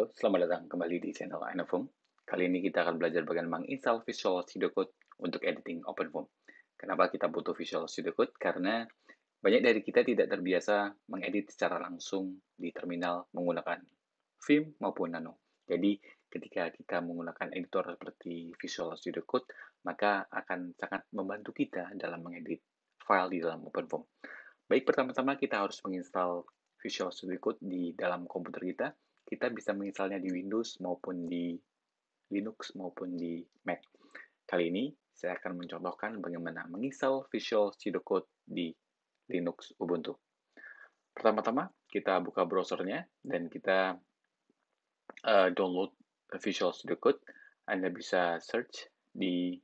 Halo, selamat datang kembali di channel Anaform. Kali ini kita akan belajar bagaimana menginstal Visual Studio Code untuk editing OpenForm. Kenapa kita butuh Visual Studio Code? Karena banyak dari kita tidak terbiasa mengedit secara langsung di terminal menggunakan Vim maupun Nano. Jadi, ketika kita menggunakan editor seperti Visual Studio Code, maka akan sangat membantu kita dalam mengedit file di dalam OpenForm. Baik, pertama-tama kita harus menginstal Visual Studio Code di dalam komputer kita kita bisa menginstalnya di Windows maupun di Linux maupun di Mac. Kali ini saya akan mencontohkan bagaimana menginstal Visual Studio Code di Linux Ubuntu. Pertama-tama kita buka browsernya dan kita uh, download Visual Studio Code. Anda bisa search di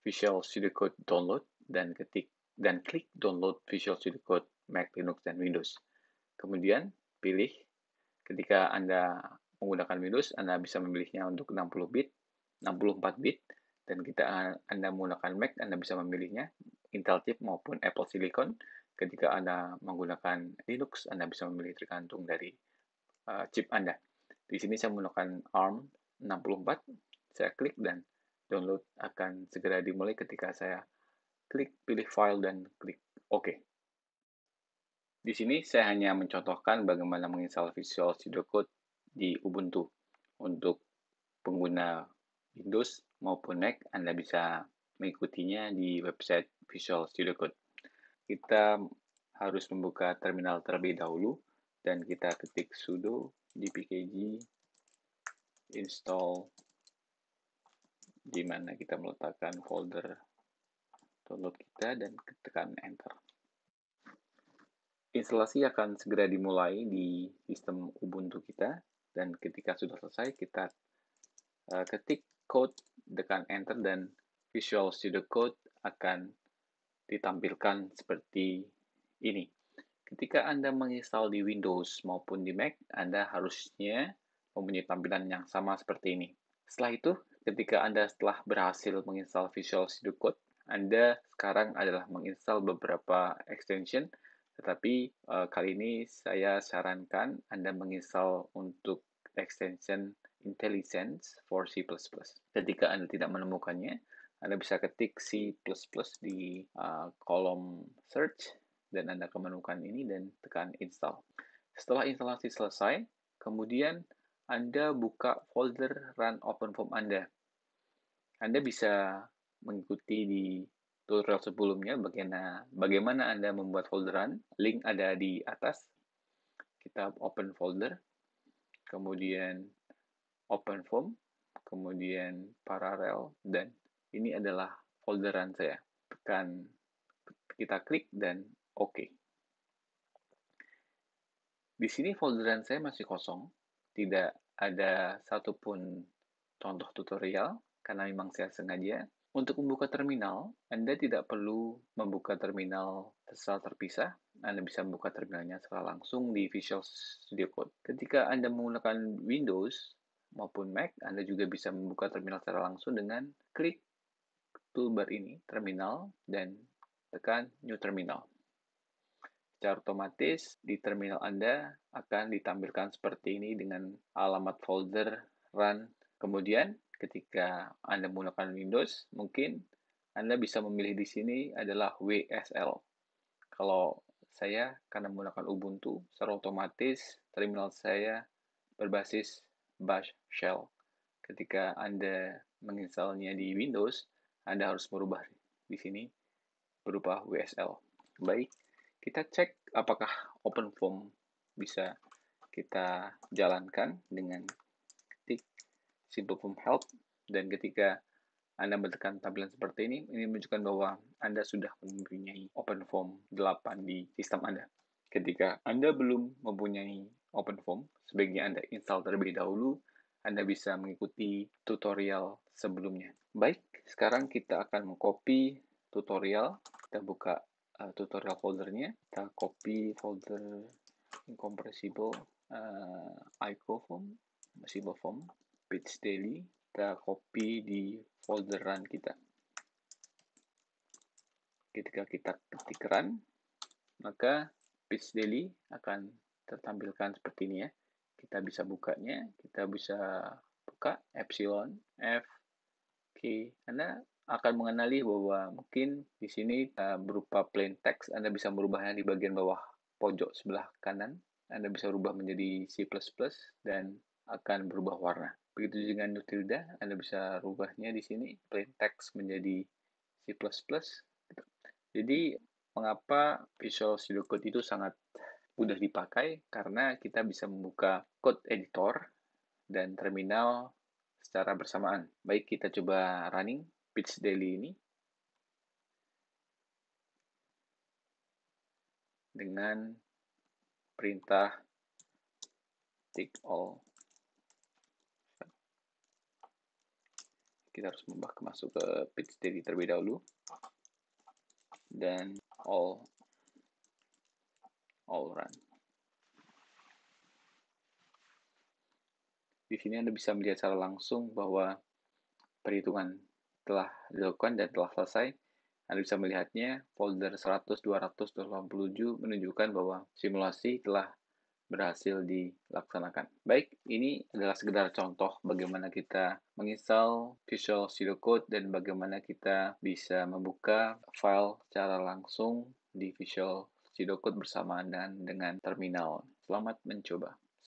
Visual Studio Code download dan ketik dan klik download Visual Studio Code Mac, Linux, dan Windows. Kemudian pilih Ketika Anda menggunakan Windows, Anda bisa memilihnya untuk 60 bit, 64 bit, dan kita Anda menggunakan Mac, Anda bisa memilihnya Intel chip maupun Apple Silicon. Ketika Anda menggunakan Linux, Anda bisa memilih tergantung dari uh, chip Anda. Di sini saya menggunakan ARM 64, saya klik dan download akan segera dimulai ketika saya klik pilih file dan klik OK. Di sini saya hanya mencontohkan bagaimana menginstal Visual Studio Code di Ubuntu. Untuk pengguna Windows maupun Mac, Anda bisa mengikutinya di website Visual Studio Code. Kita harus membuka terminal terlebih dahulu dan kita ketik sudo dpkg install di mana kita meletakkan folder download kita dan tekan enter. Instalasi akan segera dimulai di sistem Ubuntu kita dan ketika sudah selesai kita eh, ketik code, tekan enter dan Visual Studio Code akan ditampilkan seperti ini. Ketika Anda menginstal di Windows maupun di Mac, Anda harusnya mempunyai tampilan yang sama seperti ini. Setelah itu, ketika Anda setelah berhasil menginstal Visual Studio Code, Anda sekarang adalah menginstal beberapa extension tetapi uh, kali ini saya sarankan Anda menginstal untuk extension IntelliSense for C++. Ketika Anda tidak menemukannya, Anda bisa ketik C++ di uh, kolom search dan Anda akan menemukan ini dan tekan install. Setelah instalasi selesai, kemudian Anda buka folder run Open Form Anda. Anda bisa mengikuti di tutorial sebelumnya bagaimana, bagaimana Anda membuat folderan. Link ada di atas. Kita open folder, kemudian open form, kemudian paralel, dan ini adalah folderan saya. Tekan, kita klik dan oke. Okay. Di sini folderan saya masih kosong, tidak ada satupun contoh tutorial, karena memang saya sengaja untuk membuka terminal, Anda tidak perlu membuka terminal secara terpisah. Anda bisa membuka terminalnya secara langsung di Visual Studio Code. Ketika Anda menggunakan Windows maupun Mac, Anda juga bisa membuka terminal secara langsung dengan klik toolbar ini, terminal, dan tekan New Terminal. Secara otomatis, di terminal Anda akan ditampilkan seperti ini dengan alamat folder run. Kemudian, ketika Anda menggunakan Windows, mungkin Anda bisa memilih di sini adalah WSL. Kalau saya karena menggunakan Ubuntu, secara otomatis terminal saya berbasis bash shell. Ketika Anda menginstalnya di Windows, Anda harus merubah di sini berupa WSL. Baik, kita cek apakah OpenFOAM bisa kita jalankan dengan simple form help dan ketika anda menekan tampilan seperti ini, ini menunjukkan bahwa Anda sudah mempunyai open form 8 di sistem Anda. Ketika Anda belum mempunyai open form, sebaiknya Anda install terlebih dahulu, Anda bisa mengikuti tutorial sebelumnya. Baik, sekarang kita akan mengcopy tutorial. Kita buka uh, tutorial foldernya. Kita copy folder incompressible uh, eh, icoform, form, form page daily kita copy di folder run kita ketika kita ketik run maka page daily akan tertampilkan seperti ini ya kita bisa bukanya kita bisa buka epsilon f k anda akan mengenali bahwa mungkin di sini eh, berupa plain text anda bisa merubahnya di bagian bawah pojok sebelah kanan anda bisa rubah menjadi C++ dan akan berubah warna. Begitu dengan tilde, Anda bisa rubahnya di sini plain text menjadi C++. Gitu. Jadi, mengapa Visual Studio Code itu sangat mudah dipakai? Karena kita bisa membuka code editor dan terminal secara bersamaan. Baik, kita coba running pitch daily ini. Dengan perintah take all kita harus mengubah masuk ke pitch steady terlebih dahulu dan all all run. Di sini Anda bisa melihat secara langsung bahwa perhitungan telah dilakukan dan telah selesai. Anda bisa melihatnya, folder 100, 200, 287 menunjukkan bahwa simulasi telah berhasil dilaksanakan. Baik, ini adalah sekedar contoh bagaimana kita menginstal Visual Studio Code dan bagaimana kita bisa membuka file secara langsung di Visual Studio Code bersamaan dengan terminal. Selamat mencoba.